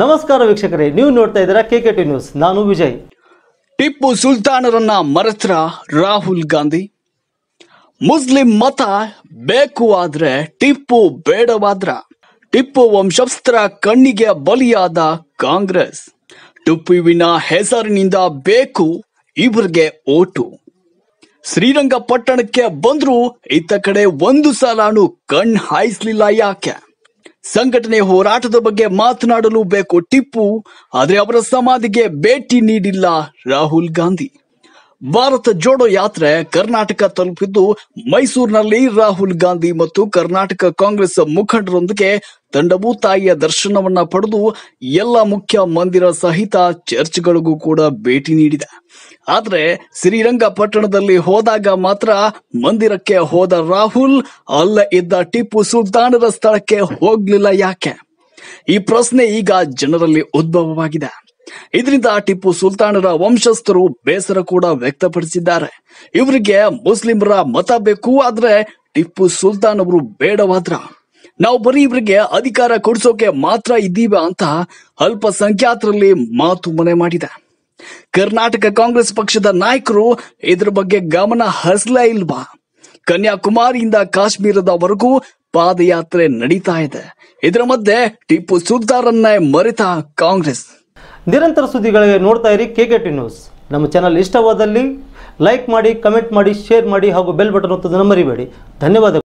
ನಮಸ್ಕಾರ ವೀಕ್ಷಕರೇ ನೀವು ನೋಡ್ತಾ ಇದ್ದೀರಾ ಕೆ ಕೆ ಟಿ ನ್ಯೂಸ್ ನಾನು ವಿಜಯ್ ಟಿಪ್ಪು ಸುಲ್ತಾನರನ್ನ ಮರೆತ್ರ ರಾಹುಲ್ ಗಾಂಧಿ ಮುಸ್ಲಿಂ ಮತ ಬೇಕು ಆದ್ರೆ ಟಿಪ್ಪು ಬೇಡವಾದ್ರ ಟಿಪ್ಪು ವಂಶಸ್ಥರ ಕಣ್ಣಿಗೆ ಬಲಿಯಾದ ಕಾಂಗ್ರೆಸ್ ಟಿಪ್ಪುವಿನ ಹೆಸರಿನಿಂದ ಬೇಕು ಇವರಿಗೆ ಓಟು ಶ್ರೀರಂಗಪಟ್ಟಣಕ್ಕೆ ಬಂದ್ರು ಇತ್ತ ಕಡೆ ಒಂದು ಸಲಾನು ಕಣ್ ಹಾಯಿಸ್ಲಿಲ್ಲ ಯಾಕೆ ಸಂಘಟನೆ ಹೋರಾಟದ ಬಗ್ಗೆ ಮಾತನಾಡಲು ಬೇಕು ಟಿಪ್ಪು ಆದರೆ ಅವರ ಸಮಾಧಿಗೆ ಭೇಟಿ ನೀಡಿಲ್ಲ ರಾಹುಲ್ ಗಾಂಧಿ ಭಾರತ ಜೋಡೋ ಯಾತ್ರೆ ಕರ್ನಾಟಕ ತಲುಪಿದ್ದು ಮೈಸೂರಿನಲ್ಲಿ ರಾಹುಲ್ ಗಾಂಧಿ ಮತ್ತು ಕರ್ನಾಟಕ ಕಾಂಗ್ರೆಸ್ ಮುಖಂಡರೊಂದಿಗೆ ತಂಡವು ತಾಯಿಯ ದರ್ಶನವನ್ನ ಪಡೆದು ಎಲ್ಲ ಮುಖ್ಯ ಮಂದಿರ ಸಹಿತ ಚರ್ಚ್ಗಳಿಗೂ ಕೂಡ ಭೇಟಿ ನೀಡಿದೆ ಆದರೆ ಶ್ರೀರಂಗಪಟ್ಟಣದಲ್ಲಿ ಹೋದಾಗ ಮಾತ್ರ ಮಂದಿರಕ್ಕೆ ಹೋದ ರಾಹುಲ್ ಅಲ್ಲೇ ಇದ್ದ ಟಿಪ್ಪು ಸುಲ್ತಾನರ ಸ್ಥಳಕ್ಕೆ ಹೋಗ್ಲಿಲ್ಲ ಯಾಕೆ ಈ ಪ್ರಶ್ನೆ ಈಗ ಜನರಲ್ಲಿ ಉದ್ಭವವಾಗಿದೆ ಇದರಿಂದ ಟಿಪ್ಪು ಸುಲ್ತಾನರ ವಂಶಸ್ಥರು ಬೇಸರ ಕೂಡ ವ್ಯಕ್ತಪಡಿಸಿದ್ದಾರೆ ಇವರಿಗೆ ಮುಸ್ಲಿಮರ ಮತ ಬೇಕು ಆದ್ರೆ ಟಿಪ್ಪು ಸುಲ್ತಾನ್ ಅವರು ಬೇಡವಾದ್ರ ನಾವು ಬರೀ ಇವರಿಗೆ ಅಧಿಕಾರ ಕೊಡಿಸೋಕೆ ಮಾತ್ರ ಇದ್ದೀವ ಅಂತ ಅಲ್ಪಸಂಖ್ಯಾತರಲ್ಲಿ ಮಾತು ಮನೆ ಮಾಡಿದೆ ಕರ್ನಾಟಕ ಕಾಂಗ್ರೆಸ್ ಪಕ್ಷದ ನಾಯಕರು ಇದ್ರ ಬಗ್ಗೆ ಗಮನ ಹರಿಸಲೇ ಇಲ್ವಾ ಕನ್ಯಾಕುಮಾರಿಯಿಂದ ಕಾಶ್ಮೀರದವರೆಗೂ ಪಾದಯಾತ್ರೆ ನಡೀತಾ ಇದೆ ಇದರ ಮಧ್ಯೆ ಟಿಪ್ಪು ಸುಲ್ತಾನನ್ನೇ ಮರೆತ ಕಾಂಗ್ರೆಸ್ ನಿರಂತರ ಸುದ್ದಿಗಳಿಗೆ ನೋಡ್ತಾ ಇರಿ ಕೆ ಕೆ ಟಿ ನ್ಯೂಸ್ ನಮ್ಮ ಚಾನಲ್ ಇಷ್ಟವಾದಲ್ಲಿ ಲೈಕ್ ಮಾಡಿ ಕಮೆಂಟ್ ಮಾಡಿ ಶೇರ್ ಮಾಡಿ ಹಾಗೂ ಬೆಲ್ ಬಟನ್ ಒತ್ತೋದನ್ನು ಮರಿಬೇಡಿ ಧನ್ಯವಾದಗಳು